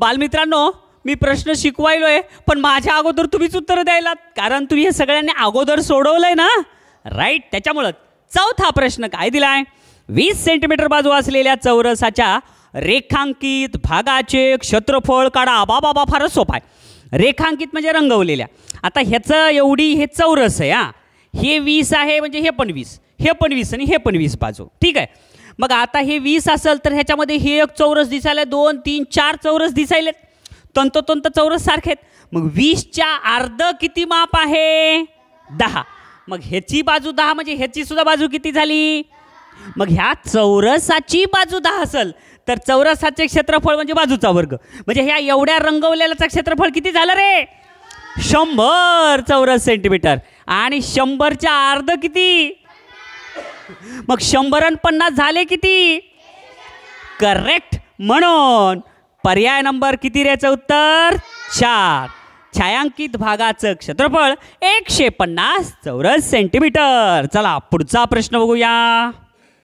बालमित्रांनो मी प्रश्न शिकवायलो आहे पण माझ्या अगोदर तुम्हीच उत्तर द्यायलात कारण तुम्ही हे सगळ्यांनी अगोदर सोडवलं आहे ना राईट त्याच्यामुळं चौथा प्रश्न काय दिला आहे वीस सेंटीमीटर बाजू असलेल्या चौरसाच्या रेखांकित भागाचे क्षेत्रफळ काढा बाबा फारच सोपा आहे रेखांकित म्हणजे रंगवलेल्या आता ह्याचं एवढी हे चौरस आहे हा हे वीस आहे म्हणजे हे पण वीस हे पण वीस आणि हे पण वीस बाजू ठीक आहे मग आता हे वीस असेल तर ह्याच्यामध्ये हे एक चौरस दिसायला दोन तीन चार चौरस दिसायलेत तंतोतंत चौरस सारखे आहेत मग वीसच्या अर्ध किती माप आहे दहा मग ह्याची बाजू दहा म्हणजे ह्याची सुद्धा बाजू किती झाली मग ह्या चौरसाची बाजू दहा असेल तर चौरसाचे क्षेत्रफळ म्हणजे बाजूचा वर्ग म्हणजे ह्या एवढ्या रंगवलेल्याचं क्षेत्रफळ किती झालं रे शंभर चौरस सेंटीमीटर आणि शंभरच्या अर्ध किती मग शंभर पन्नास झाले किती करेक्ट म्हणून पर्याय नंबर किती रेचं उत्तर चार छायांकित भागाचं क्षेत्रफळ एकशे पन्नास चौरस सेंटीमीटर चला पुढचा प्रश्न बघूया